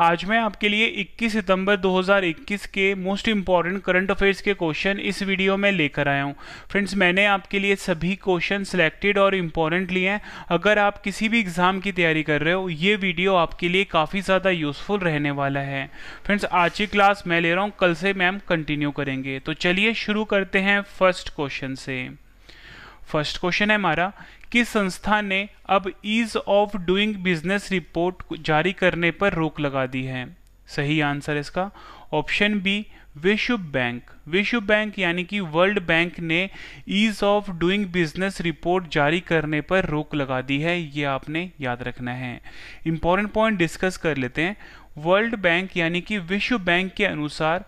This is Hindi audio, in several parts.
आज मैं आपके लिए 21 सितंबर 2021 के मोस्ट इम्पॉर्टेंट करंट अफेयर्स के क्वेश्चन इस वीडियो में लेकर आया हूँ फ्रेंड्स मैंने आपके लिए सभी क्वेश्चन सिलेक्टेड और इम्पॉर्टेंट लिए हैं अगर आप किसी भी एग्ज़ाम की तैयारी कर रहे हो ये वीडियो आपके लिए काफ़ी ज़्यादा यूज़फुल रहने वाला है फ्रेंड्स आज की क्लास मैं ले रहा हूँ कल से मैम कंटिन्यू करेंगे तो चलिए शुरू करते हैं फर्स्ट क्वेश्चन से फर्स्ट क्वेश्चन है हमारा किस संस्था ने अब ease of doing business report जारी करने पर रोक लगा दी है सही आंसर इसका ऑप्शन बी विश्व बैंक विश्व बैंक यानी कि वर्ल्ड बैंक ने ease of doing business report जारी करने पर रोक लगा दी है ये आपने याद रखना है इंपॉर्टेंट पॉइंट डिस्कस कर लेते हैं वर्ल्ड बैंक यानी कि विश्व बैंक के अनुसार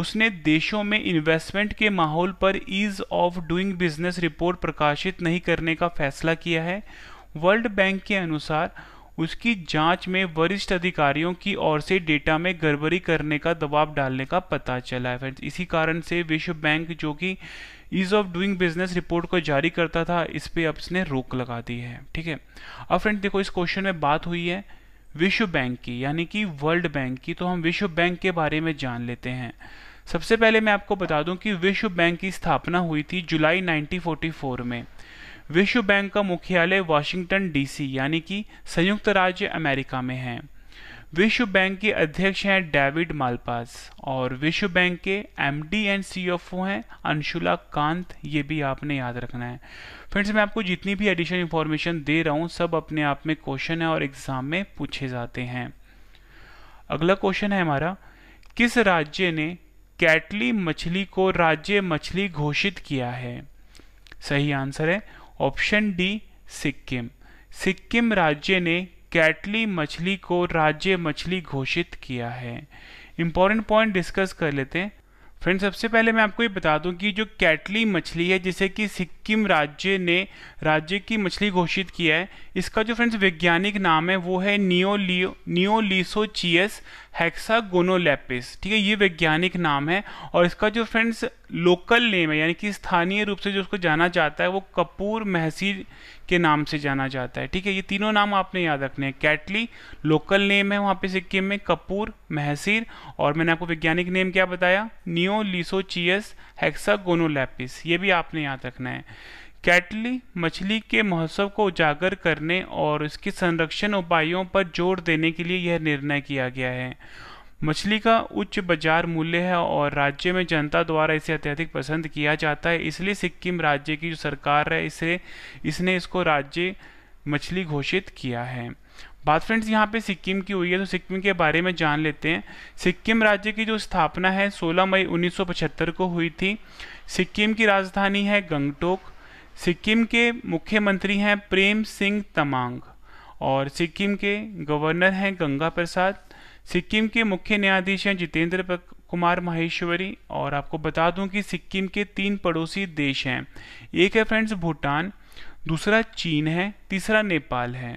उसने देशों में इन्वेस्टमेंट के माहौल पर ease of doing business report प्रकाशित नहीं करने का फैसला किया है वर्ल्ड बैंक के अनुसार उसकी जांच में वरिष्ठ अधिकारियों की ओर से डेटा में गड़बड़ी करने का दबाव डालने का पता चला है फ्रेंड्स इसी कारण से विश्व बैंक जो कि ease of doing business report को जारी करता था इस पर अब इसने रोक लगा दी है ठीक है अब फ्रेंड देखो इस क्वेश्चन में बात हुई है विश्व बैंक की यानी कि वर्ल्ड बैंक की तो हम विश्व बैंक के बारे में जान लेते हैं सबसे पहले मैं आपको बता दूं कि विश्व बैंक की स्थापना हुई थी जुलाई 1944 में विश्व बैंक का मुख्यालय वाशिंगटन डीसी यानी कि संयुक्त राज्य अमेरिका में है विश्व बैंक के अध्यक्ष हैं डेविड मालपास और विश्व बैंक के एमडी एंड सीएफओ हैं अंशुला कांत ये भी आपने याद रखना है फ्रेंड्स मैं आपको जितनी भी एडिशनल इन्फॉर्मेशन दे रहा हूँ सब अपने आप में क्वेश्चन है और एग्जाम में पूछे जाते हैं अगला क्वेश्चन है हमारा किस राज्य ने कैटली मछली को राज्य मछली घोषित किया है सही आंसर है ऑप्शन डी सिक्किम सिक्किम राज्य ने कैटली मछली को राज्य मछली घोषित किया है इंपॉर्टेंट पॉइंट डिस्कस कर लेते हैं फ्रेंड सबसे पहले मैं आपको ये बता दूं कि जो कैटली मछली है जिसे कि सिक्किम राज्य ने राज्य की मछली घोषित किया है इसका जो फ्रेंड्स वैज्ञानिक नाम है वो है नियोलियो नियोलिसोचियस हेक्सागोनोलेपिस ठीक है ये वैज्ञानिक नाम है और इसका जो फ्रेंड्स लोकल नेम है यानी कि स्थानीय रूप से जो उसको जाना जाता है वो कपूर महसीर के नाम से जाना जाता है ठीक है ये तीनों नाम आपने याद रखने हैं कैटली लोकल नेम है वहाँ पे सिक्किम में कपूर महसीर और मैंने आपको वैज्ञानिक नेम क्या बताया नियोलिसोचियस हेक्सागोनोलेपिस ये भी आपने याद रखना है कैटली मछली के महोत्सव को उजागर करने और इसके संरक्षण उपायों पर जोर देने के लिए यह निर्णय किया गया है मछली का उच्च बाजार मूल्य है और राज्य में जनता द्वारा इसे अत्यधिक पसंद किया जाता है इसलिए सिक्किम राज्य की जो सरकार है इसे इसने इसको राज्य मछली घोषित किया है बात फ्रेंड्स यहाँ पे सिक्किम की हुई है तो सिक्किम के बारे में जान लेते हैं सिक्किम राज्य की जो स्थापना है 16 मई 1975 को हुई थी सिक्किम की राजधानी है गंगटोक सिक्किम के मुख्यमंत्री हैं प्रेम सिंह तमांग और सिक्किम के गवर्नर हैं गंगा प्रसाद सिक्किम के मुख्य न्यायाधीश हैं जितेंद्र कुमार माहेश्वरी और आपको बता दूं कि सिक्किम के तीन पड़ोसी देश हैं एक है फ्रेंड्स भूटान दूसरा चीन है तीसरा नेपाल है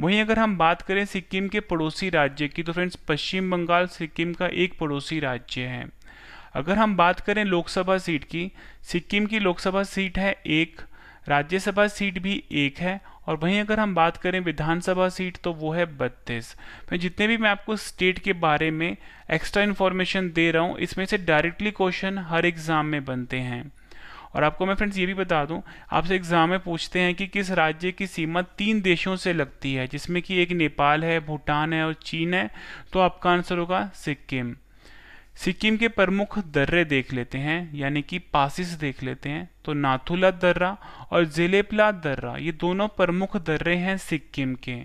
वहीं अगर हम बात करें सिक्किम के पड़ोसी राज्य की तो फ्रेंड्स पश्चिम बंगाल सिक्किम का एक पड़ोसी राज्य है अगर हम बात करें लोकसभा सीट की सिक्किम की लोकसभा सीट है एक राज्यसभा सीट भी एक है और वहीं अगर हम बात करें विधानसभा सीट तो वो है बत्तीस मैं जितने भी मैं आपको स्टेट के बारे में एक्स्ट्रा इन्फॉर्मेशन दे रहा हूँ इसमें से डायरेक्टली क्वेश्चन हर एग्ज़ाम में बनते हैं और आपको मैं फ्रेंड्स ये भी बता दूं आपसे एग्जाम में पूछते हैं कि किस राज्य की सीमा तीन देशों से लगती है जिसमें कि एक नेपाल है भूटान है और चीन है तो आपका आंसर होगा सिक्किम सिक्किम के प्रमुख दर्रे देख लेते हैं यानी कि पासिस देख लेते हैं तो नाथुला दर्रा और जेलेपला दर्रा ये दोनों प्रमुख दर्रे हैं सिक्किम के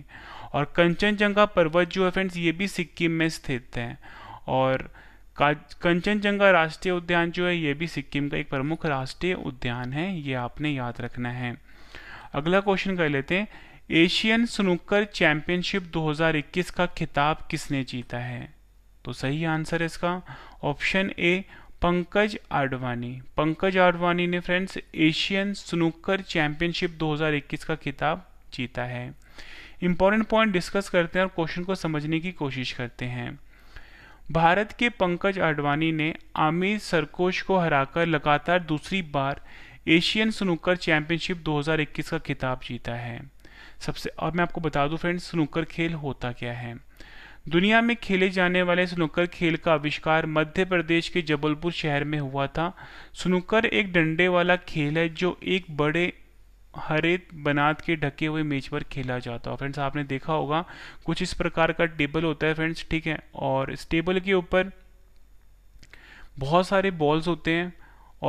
और कंचनजंगा पर्वत जो है फ्रेंड्स ये भी सिक्किम में स्थित है और कंचनजंगा राष्ट्रीय उद्यान जो है ये भी सिक्किम का एक प्रमुख राष्ट्रीय उद्यान है ये आपने याद रखना है अगला क्वेश्चन कर लेते हैं एशियन स्नूकर चैंपियनशिप 2021 का खिताब किसने जीता है तो सही आंसर है इसका ऑप्शन ए पंकज आडवाणी पंकज आडवाणी ने फ्रेंड्स एशियन स्नूकर चैंपियनशिप 2021 का खिताब जीता है इंपॉर्टेंट पॉइंट डिस्कस करते हैं और क्वेश्चन को समझने की कोशिश करते हैं भारत के पंकज आडवाणी ने आमिर सरकोश को हराकर लगातार दूसरी बार एशियन स्नूकर चैंपियनशिप 2021 का खिताब जीता है सबसे और मैं आपको बता दूं फ्रेंड्स स्नूकर खेल होता क्या है दुनिया में खेले जाने वाले स्नूकर खेल का आविष्कार मध्य प्रदेश के जबलपुर शहर में हुआ था स्नूकर एक डंडे वाला खेल है जो एक बड़े हरे बनात के ढके हुए मेज पर खेला जाता है फ्रेंड्स आपने देखा होगा कुछ इस प्रकार का टेबल होता है फ्रेंड्स ठीक है और इस टेबल के ऊपर बहुत सारे बॉल्स होते हैं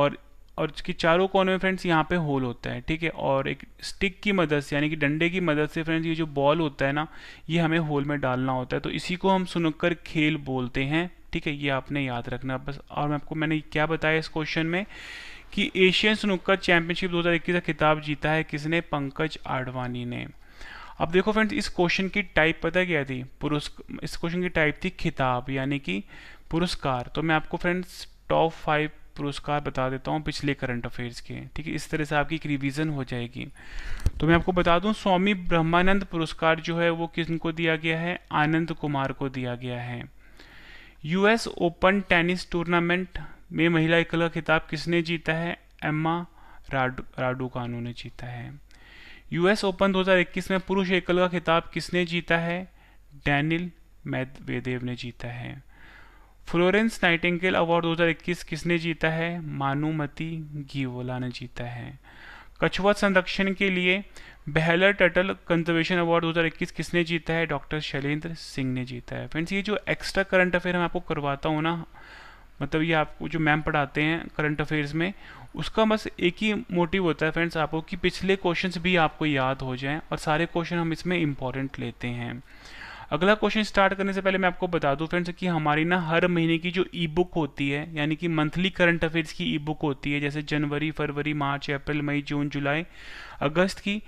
और और इसके चारों कोने में फ्रेंड्स यहाँ पे होल होता है ठीक है और एक स्टिक की मदद से यानी कि डंडे की मदद से फ्रेंड्स ये जो बॉल होता है ना ये हमें होल में डालना होता है तो इसी को हम सुनकर खेल बोलते हैं ठीक है ये आपने याद रखना बस और मैं आपको मैंने क्या बताया इस क्वेश्चन में कि एशियन सुनुक्कर चैंपियनशिप 2021 का खिताब जीता है किसने पंकज आडवाणी ने अब देखो फ्रेंड्स इस क्वेश्चन की टाइप पता क्या थी पुरस्कार इस क्वेश्चन की टाइप थी खिताब यानी कि पुरस्कार तो मैं आपको फ्रेंड्स टॉप फाइव पुरस्कार बता देता हूँ पिछले करंट अफेयर्स के ठीक है इस तरह से आपकी एक रिविज़न हो जाएगी तो मैं आपको बता दूँ स्वामी ब्रह्मानंद पुरस्कार जो है वो किन को दिया गया है आनंद कुमार को दिया गया है यूएस ओपन टेनिस टूर्नामेंट में महिला एकल का खिताब किसने जीता है एम्मा राडू कानू ने जीता है यूएस ओपन 2021 में पुरुष एकल का खिताब किसने जीता है डैनिल मैदवेदेव ने जीता है फ्लोरेंस नाइटिंगेल अवार्ड 2021 किसने जीता है मानुमती गीवोला ने जीता है कछुआ संरक्षण के लिए बहलर टटल कंजर्वेशन अवार्ड 2021 किसने जीता है डॉक्टर शैलेंद्र सिंह ने जीता है फ्रेंड्स ये जो एक्स्ट्रा करंट अफेयर मैं आपको करवाता हूँ ना मतलब ये आपको जो मैम पढ़ाते हैं करंट अफेयर्स में उसका बस एक ही मोटिव होता है फ्रेंड्स आपको कि पिछले क्वेश्चंस भी आपको याद हो जाएं और सारे क्वेश्चन हम इसमें इंपॉर्टेंट लेते हैं अगला क्वेश्चन स्टार्ट करने से पहले मैं आपको बता दूं फ्रेंड्स कि हमारी ना हर महीने की जो ई बुक होती है यानी कि मंथली करंट अफेयर्स की ई बुक होती है जैसे जनवरी फरवरी मार्च अप्रैल मई जून जुलाई अगस्त की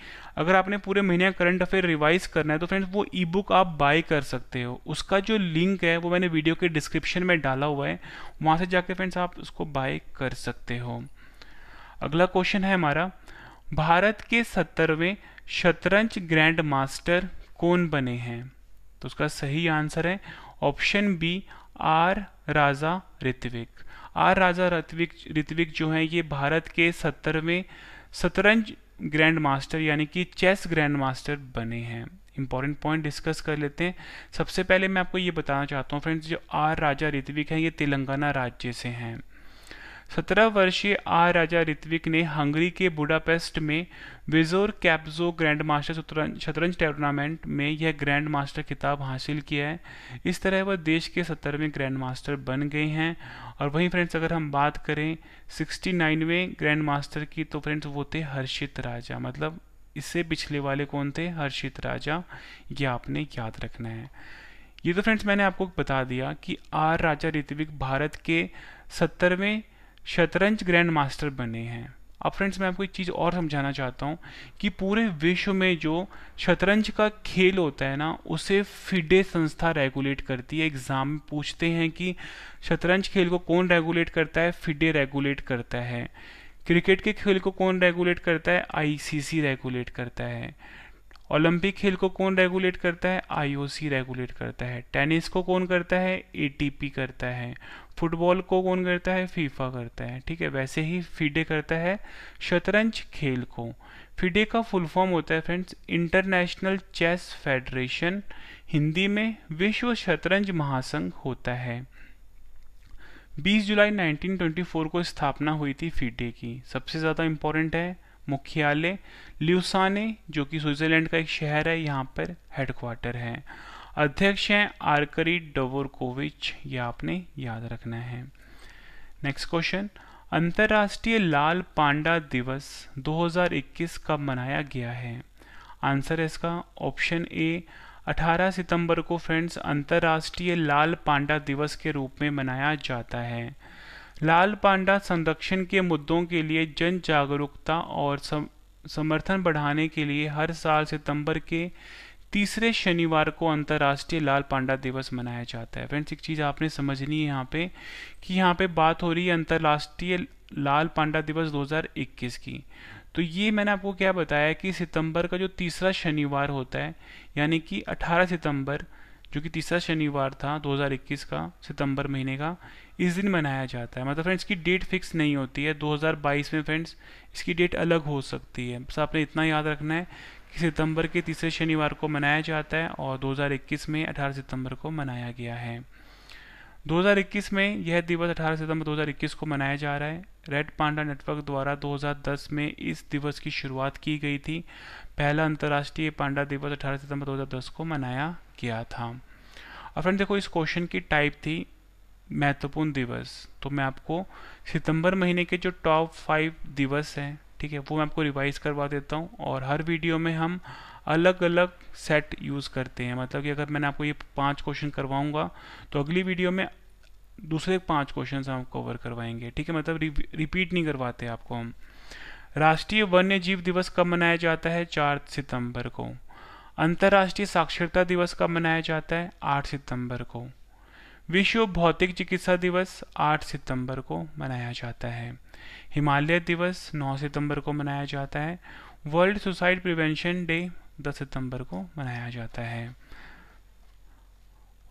अगर आपने पूरे महीने करंट अफेयर रिवाइज करना है तो फ्रेंड्स वो ई बुक आप बाय कर सकते हो उसका जो लिंक है वो मैंने वीडियो के डिस्क्रिप्शन में डाला हुआ है वहाँ से जाके फ्रेंड्स आप उसको बाय कर सकते हो अगला क्वेश्चन है हमारा भारत के सत्तरवें शतरंज ग्रैंड मास्टर कौन बने हैं तो उसका सही आंसर है option B R Raja Ritwik R Raja Ritwik Ritwik जो है ये भारत के सत्तरवें शतरंज ग्रैंड मास्टर यानी कि चेस ग्रैंड मास्टर बने हैं इंपॉर्टेंट पॉइंट डिस्कस कर लेते हैं सबसे पहले मैं आपको ये बताना चाहता हूँ फ्रेंड्स जो आर राजा ऋत्विक हैं ये तेलंगाना राज्य से हैं सत्रह वर्षीय आर राजा ऋत्विक ने हंगरी के बुडापेस्ट में विजोर कैप्जो ग्रैंड मास्टर शतरंज टूर्नामेंट में यह ग्रैंड मास्टर खिताब हासिल किया है इस तरह वह देश के सत्तरवें ग्रैंड मास्टर बन गए हैं और वहीं फ्रेंड्स अगर हम बात करें सिक्सटी नाइनवें ग्रैंड मास्टर की तो फ्रेंड्स वो थे हर्षित राजा मतलब इससे पिछले वाले कौन थे हर्षित राजा ये आपने याद रखना है ये तो फ्रेंड्स मैंने आपको बता दिया कि आर राजा ऋत्विक भारत के सत्तरवें शतरंज ग्रैंड मास्टर बने हैं अब फ्रेंड्स मैं आपको एक चीज़ और समझाना चाहता हूँ कि पूरे विश्व में जो शतरंज का खेल होता है ना उसे फिडे संस्था रेगुलेट करती है एग्ज़ाम में पूछते हैं कि शतरंज खेल को कौन रेगुलेट करता है फिडे रेगुलेट करता है क्रिकेट के खेल को कौन रेगुलेट करता है आईसीसी रेगुलेट करता है ओलंपिक खेल को कौन रेगुलेट करता है आईओसी रेगुलेट करता है टेनिस को कौन करता है एटीपी करता है फुटबॉल को कौन करता है फीफा करता है ठीक है वैसे ही फीडे करता है शतरंज खेल को फीडे का फुल फॉर्म होता है friends international chess federation Hindi में विश्व शतरंज महासंघ होता है 20 जुलाई 1924 को स्थापना हुई थी फीडे की सबसे ज़्यादा इम्पोर्टेंट है मुख्यालय ल्यूसाने जो कि स्विट्ज़रलैंड का एक शहर है यहाँ पर हेडक्वार्टर है अध्यक्ष हैं आर्करी डोवोरकोविच ये आपने याद रखना है नेक्स्ट क्वेश्चन अंतर्राष्ट्रीय लाल पांडा दिवस 2021 कब मनाया गया है आंसर है इसका ऑप्शन ए 18 सितंबर को फ्रेंड्स अंतर्राष्ट्रीय लाल पांडा दिवस के रूप में मनाया जाता है लाल पांडा संरक्षण के मुद्दों के लिए जन जागरूकता और समर्थन बढ़ाने के लिए हर साल सितंबर के तीसरे शनिवार को अंतर्राष्ट्रीय लाल पांडा दिवस मनाया जाता है फ्रेंड्स एक चीज़ आपने समझनी है यहाँ पे कि यहाँ पे बात हो रही है अंतर्राष्ट्रीय लाल पांडा दिवस 2021 की तो ये मैंने आपको क्या बताया कि सितंबर का जो तीसरा शनिवार होता है यानी कि 18 सितंबर जो कि तीसरा शनिवार था 2021 का सितंबर महीने का इस दिन मनाया जाता है मतलब फ्रेंड्स की डेट फिक्स नहीं होती है 2022 में फ्रेंड्स इसकी डेट अलग हो सकती है बस आपने इतना याद रखना है कि सितंबर के तीसरे शनिवार को मनाया जाता है और 2021 में 18 सितंबर को मनाया गया है 2021 में यह दिवस 18 सितंबर 2021 को मनाया जा रहा है रेड पांडा नेटवर्क द्वारा 2010 में इस दिवस की शुरुआत की गई थी पहला अंतर्राष्ट्रीय पांडा दिवस 18 सितंबर 2010 को मनाया गया था और फ्रेंड देखो इस क्वेश्चन की टाइप थी महत्वपूर्ण दिवस तो मैं आपको सितंबर महीने के जो टॉप फाइव दिवस हैं ठीक है वो मैं आपको रिवाइज करवा देता हूँ और हर वीडियो में हम अलग अलग सेट यूज़ करते हैं मतलब कि अगर मैंने आपको ये पांच क्वेश्चन करवाऊंगा तो अगली वीडियो में दूसरे पांच क्वेश्चन हम कवर करवाएंगे ठीक है मतलब रिपीट नहीं करवाते आपको हम राष्ट्रीय वन्य जीव दिवस कब मनाया जाता है चार सितंबर को अंतर्राष्ट्रीय साक्षरता दिवस कब मनाया जाता है आठ सितंबर को विश्व भौतिक चिकित्सा दिवस 8 सितंबर को मनाया जाता है हिमालय दिवस 9 सितंबर को मनाया जाता है वर्ल्ड सुसाइड प्रिवेंशन डे 10 सितंबर को मनाया जाता है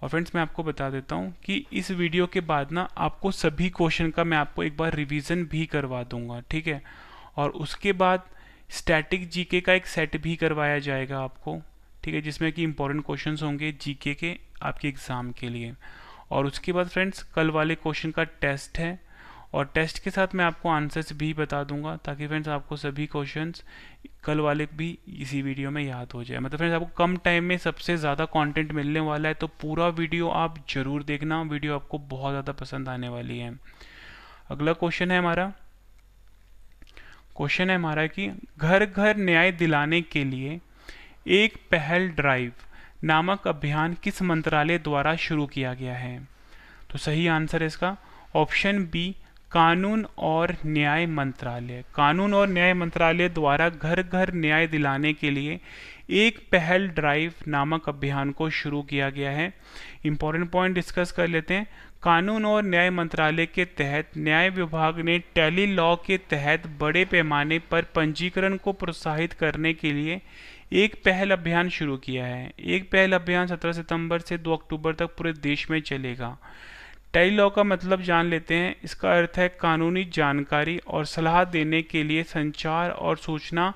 और फ्रेंड्स मैं आपको बता देता हूँ कि इस वीडियो के बाद ना आपको सभी क्वेश्चन का मैं आपको एक बार रिवीजन भी करवा दूंगा ठीक है और उसके बाद स्टैटिक जीके का एक सेट भी करवाया जाएगा आपको ठीक है जिसमें कि इंपॉर्टेंट क्वेश्चंस होंगे जीके के आपके एग्ज़ाम के लिए और उसके बाद फ्रेंड्स कल वाले क्वेश्चन का टेस्ट है और टेस्ट के साथ मैं आपको आंसर्स भी बता दूंगा ताकि फ्रेंड्स आपको सभी क्वेश्चंस कल वाले भी इसी वीडियो में याद हो जाए मतलब फ्रेंड्स आपको कम टाइम में सबसे ज़्यादा कंटेंट मिलने वाला है तो पूरा वीडियो आप ज़रूर देखना वीडियो आपको बहुत ज़्यादा पसंद आने वाली है अगला क्वेश्चन है हमारा क्वेश्चन है हमारा कि घर घर न्याय दिलाने के लिए एक पहल ड्राइव नामक अभियान किस मंत्रालय द्वारा शुरू किया गया है तो सही आंसर इसका ऑप्शन बी कानून और न्याय मंत्रालय कानून और न्याय मंत्रालय द्वारा घर घर न्याय दिलाने के लिए एक पहल ड्राइव नामक अभियान को शुरू किया गया है इंपॉर्टेंट पॉइंट डिस्कस कर लेते हैं कानून और न्याय मंत्रालय के तहत न्याय विभाग ने टेली लॉ के तहत बड़े पैमाने पर पंजीकरण को प्रोत्साहित करने के लिए एक पहल अभियान शुरू किया है एक पहल अभियान 17 सितंबर से 2 अक्टूबर तक पूरे देश में चलेगा टाइल लॉ का मतलब जान लेते हैं इसका अर्थ है कानूनी जानकारी और सलाह देने के लिए संचार और सूचना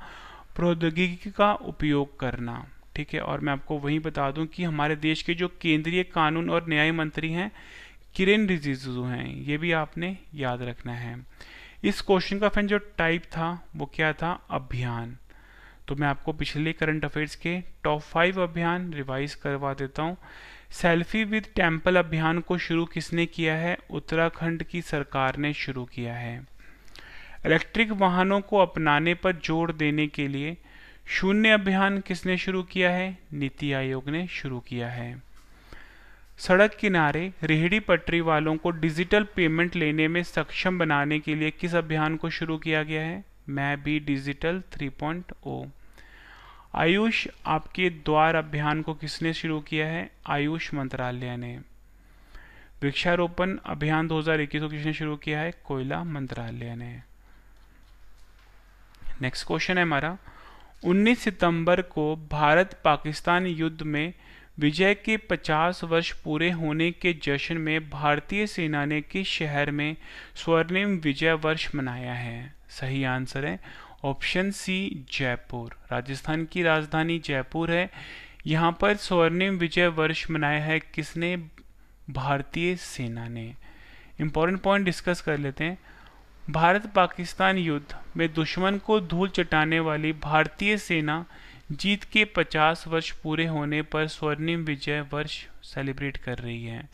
प्रौद्योगिकी का उपयोग करना ठीक है और मैं आपको वही बता दूं कि हमारे देश के जो केंद्रीय कानून और न्याय मंत्री हैं किरेन रिजिजू हैं ये भी आपने याद रखना है इस क्वेश्चन का फ्रेंड जो टाइप था वो क्या था अभियान तो मैं आपको पिछले करंट अफेयर्स के टॉप फाइव अभियान रिवाइज करवा देता हूँ सेल्फी विद टेम्पल अभियान को शुरू किसने किया है उत्तराखंड की सरकार ने शुरू किया है इलेक्ट्रिक वाहनों को अपनाने पर जोर देने के लिए शून्य अभियान किसने शुरू किया है नीति आयोग ने शुरू किया है सड़क किनारे रेहड़ी पटरी वालों को डिजिटल पेमेंट लेने में सक्षम बनाने के लिए किस अभियान को शुरू किया गया है मैं भी डिजिटल 3.0 आयुष आपके द्वार अभियान को किसने शुरू किया है आयुष मंत्रालय ने वृक्षारोपण अभियान 2021 को किसने शुरू किया है कोयला मंत्रालय ने नेक्स्ट क्वेश्चन है हमारा 19 सितंबर को भारत पाकिस्तान युद्ध में विजय के 50 वर्ष पूरे होने के जश्न में भारतीय सेना ने किस शहर में स्वर्णिम विजय वर्ष मनाया है सही आंसर है ऑप्शन सी जयपुर राजस्थान की राजधानी जयपुर है यहाँ पर स्वर्णिम विजय वर्ष मनाया है किसने भारतीय सेना ने इम्पोर्टेंट पॉइंट डिस्कस कर लेते हैं भारत पाकिस्तान युद्ध में दुश्मन को धूल चटाने वाली भारतीय सेना जीत के 50 वर्ष पूरे होने पर स्वर्णिम विजय वर्ष सेलिब्रेट कर रही है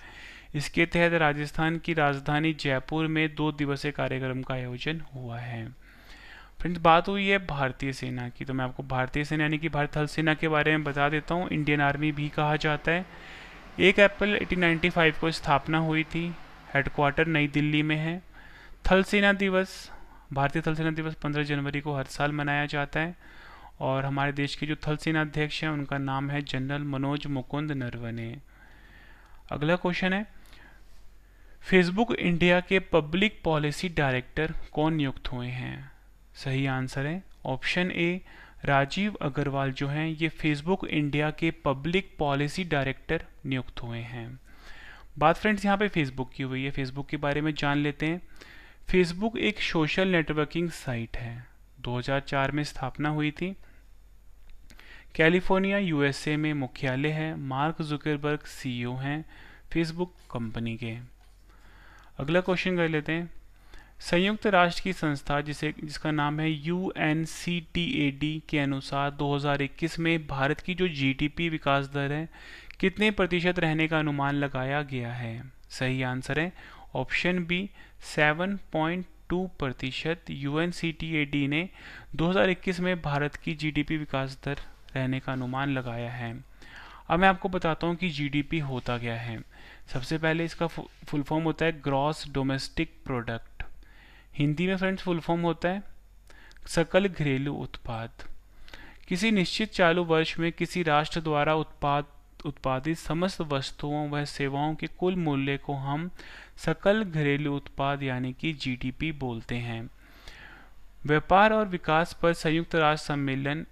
इसके तहत राजस्थान की राजधानी जयपुर में दो दिवसीय कार्यक्रम का आयोजन हुआ है फ्रेंड्स बात हुई है भारतीय सेना की तो मैं आपको भारतीय सेना यानी कि भारत थल सेना के बारे में बता देता हूँ इंडियन आर्मी भी कहा जाता है एक अप्रैल 1895 को स्थापना हुई थी हेडक्वार्टर नई दिल्ली में है थल सेना दिवस भारतीय थल सेना दिवस 15 जनवरी को हर साल मनाया जाता है और हमारे देश के जो थल सेना अध्यक्ष हैं उनका नाम है जनरल मनोज मुकुंद नरवने अगला क्वेश्चन है फेसबुक इंडिया के पब्लिक पॉलिसी डायरेक्टर कौन नियुक्त हुए हैं सही आंसर है ऑप्शन ए राजीव अग्रवाल जो हैं ये फेसबुक इंडिया के पब्लिक पॉलिसी डायरेक्टर नियुक्त हुए हैं बात फ्रेंड्स यहाँ पे फेसबुक की हुई है फेसबुक के बारे में जान लेते हैं फेसबुक एक सोशल नेटवर्किंग साइट है 2004 में स्थापना हुई थी कैलिफोर्निया यूएसए में मुख्यालय है मार्क जुकरबर्ग सीईओ हैं फेसबुक कंपनी के अगला क्वेश्चन कर लेते हैं संयुक्त राष्ट्र की संस्था जिसे जिसका नाम है यू के अनुसार 2021 में भारत की जो जीडीपी विकास दर है कितने प्रतिशत रहने का अनुमान लगाया गया है सही आंसर है ऑप्शन बी 7.2 प्रतिशत यू ने 2021 में भारत की जीडीपी विकास दर रहने का अनुमान लगाया है अब मैं आपको बताता हूँ कि जीडीपी होता क्या है सबसे पहले इसका फुल फॉर्म होता है ग्रॉस डोमेस्टिक प्रोडक्ट हिंदी में फ्रेंड्स फुल फॉर्म होता है सकल घरेलू उत्पाद किसी निश्चित चालू वर्ष में किसी राष्ट्र द्वारा उत्पाद उत्पादित समस्त वस्तुओं व सेवाओं के कुल मूल्य को हम सकल घरेलू उत्पाद यानी कि जीडीपी बोलते हैं व्यापार और विकास पर संयुक्त राष्ट्र सम्मेलन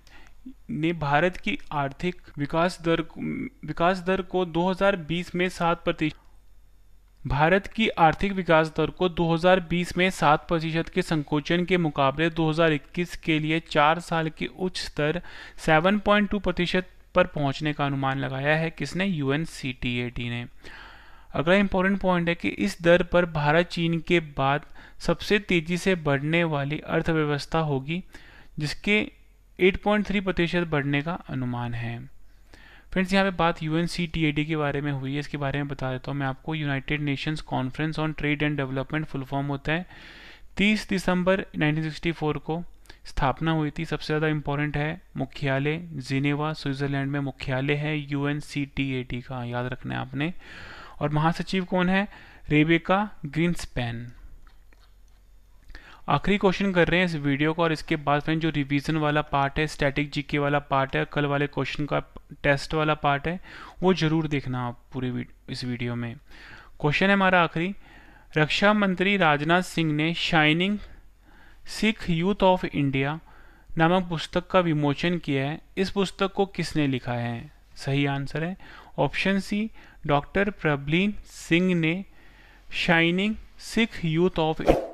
ने भारत की आर्थिक विकास दर विकास दर को 2020 में सात प्रतिशत भारत की आर्थिक विकास दर को 2020 में सात प्रतिशत के संकोचन के मुकाबले 2021 के लिए चार साल के उच्च स्तर 7.2 प्रतिशत पर पहुंचने का अनुमान लगाया है किसने यू ने अगला इम्पोर्टेंट पॉइंट है कि इस दर पर भारत चीन के बाद सबसे तेजी से बढ़ने वाली अर्थव्यवस्था होगी जिसके 8.3 प्रतिशत बढ़ने का अनुमान है फ्रेंड्स यहाँ पे बात यू के बारे में हुई है इसके बारे में बता देता हूँ मैं आपको United Nations conference on trade and development full form होता है 30 दिसंबर 1964 को स्थापना हुई थी सबसे ज़्यादा इम्पोर्टेंट है मुख्यालय जिनेवा स्विट्ज़रलैंड में मुख्यालय है यू का याद रखना है आपने और महासचिव कौन है रेबेका ग्रीनस्पैन आखिरी क्वेश्चन कर रहे हैं इस वीडियो को और इसके बाद फ्रेंड जो रिवीजन वाला पार्ट है स्टैटिक जीके वाला पार्ट है कल वाले क्वेश्चन का टेस्ट वाला पार्ट है वो जरूर देखना आप पूरे इस वीडियो में क्वेश्चन है हमारा आखिरी रक्षा मंत्री राजनाथ सिंह ने shining Sikh youth of India नामक पुस्तक का विमोचन किया है इस पुस्तक को किसने लिखा है सही आंसर है option C doctor Prableen Singh ने shining Sikh youth of India